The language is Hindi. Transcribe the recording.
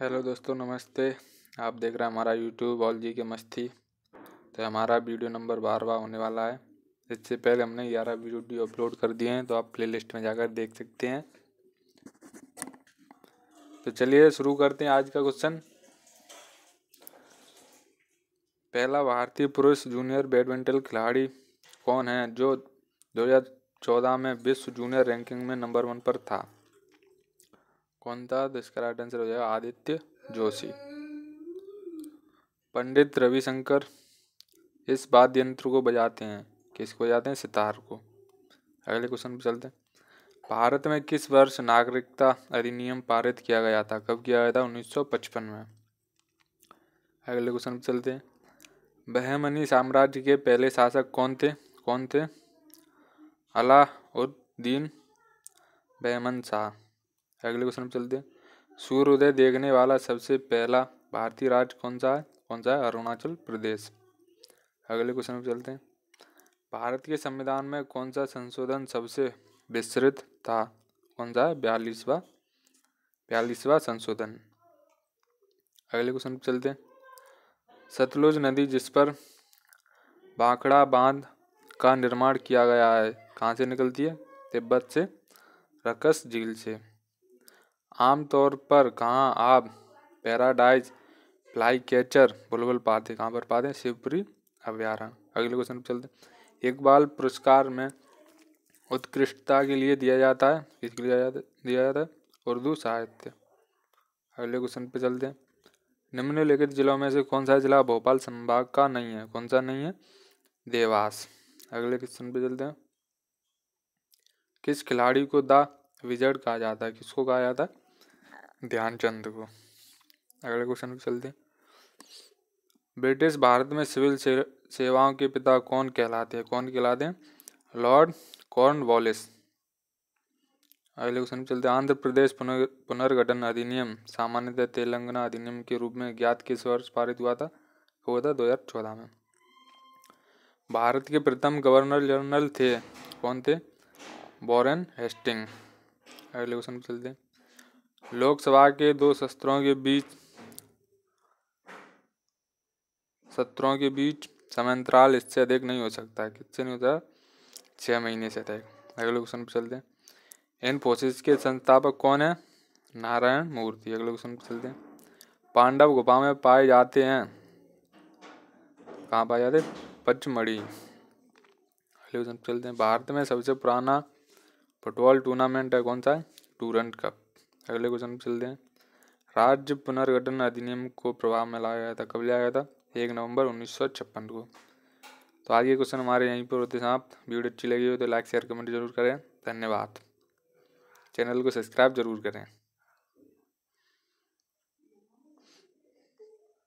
हेलो दोस्तों नमस्ते आप देख रहे हैं हमारा यूट्यूब ऑल जी के मस्ती तो हमारा वीडियो नंबर बारवा होने वाला है इससे पहले हमने ग्यारह वीडियो अपलोड कर दिए हैं तो आप प्लेलिस्ट में जाकर देख सकते हैं तो चलिए शुरू करते हैं आज का क्वेश्चन पहला भारतीय पुरुष जूनियर बैडमिंटन खिलाड़ी कौन है जो दो में विश्व जूनियर रैंकिंग में नंबर वन पर था कौन था तो इसका राइट आंसर हो जाएगा आदित्य जोशी पंडित रविशंकर इस वाद्य यंत्र को बजाते हैं किसको बजाते हैं सितार को अगले क्वेश्चन पर चलते हैं भारत में किस वर्ष नागरिकता अधिनियम पारित किया गया था कब किया गया था 1955 में अगले क्वेश्चन पर चलते हैं बहमनी साम्राज्य के पहले शासक कौन थे कौन थे अलाउद्दीन बहमन शाह अगले क्वेश्चन चलते हैं सूर्योदय देखने वाला सबसे पहला भारतीय राज्य कौन सा है कौन सा है अरुणाचल प्रदेश अगले क्वेश्चन पर चलते हैं भारत के संविधान में कौन सा संशोधन सबसे विस्तृत था कौन सा है बयालीसवा बयालीसवा संशोधन अगले क्वेश्चन पर चलते हैं सतलुज नदी जिस पर भाखड़ा बांध का निर्माण किया गया है कहाँ से निकलती है तिब्बत से रकस झील से आमतौर पर कहाँ आप पैराडाइज फ्लाई कैचर बुलबुल पाते हैं कहाँ पर पाते हैं शिवपुरी अभ्यारण अगले क्वेश्चन पर चलते इकबाल पुरस्कार में उत्कृष्टता के लिए दिया जाता है किसके लिए दिया जाता है उर्दू साहित्य अगले क्वेश्चन पे चलते हैं निम्नलिखित जिलों में से कौन सा जिला भोपाल संभाग का नहीं है कौन सा नहीं है देवास अगले क्वेश्चन पे चलते हैं किस खिलाड़ी को द विजर्ड कहा जाता है किसको कहा जाता है ध्यानचंद को अगले क्वेश्चन पे चलते हैं ब्रिटिश भारत में सिविल से, सेवाओं के पिता कौन कहलाते हैं कौन कहलाते हैं लॉर्ड कॉर्न वॉलिस अगले क्वेश्चन पे चलते हैं आंध्र प्रदेश पुनर्गठन अधिनियम सामान्यतः तेलंगाना अधिनियम के रूप में ज्ञात किस वर्ष पारित हुआ था हुआ था दो 2014 में भारत के प्रथम गवर्नर जनरल थे कौन थे बोरेन हेस्टिंग अगले क्वेश्चन पे चलते हैं लोकसभा के दो सत्रों के बीच सत्रों के बीच समयांतराल इससे अधिक नहीं हो सकता किससे नहीं होता छः महीने से अधिक अगले क्वेश्चन पर चलते हैं इन्फोसिस के संस्थापक कौन है नारायण मूर्ति अगले क्वेश्चन पर चलते हैं पांडव गुफा में पाए जाते हैं कहाँ पाए जाते पचमढ़ी अगले क्वेश्चन पर चलते हैं भारत में सबसे पुराना फुटबॉल टूर्नामेंट है कौन सा है टूरेंट कप अगले क्वेश्चन पर चलते हैं राज्य पुनर्गठन अधिनियम को प्रभाव में लाया गया था कब लिया गया था एक नवंबर उन्नीस सौ छप्पन को तो आज के क्वेश्चन हमारे यहीं पर होते समाप्त वीडियो अच्छी लगी हो तो लाइक शेयर कमेंट जरूर करें धन्यवाद चैनल को सब्सक्राइब जरूर करें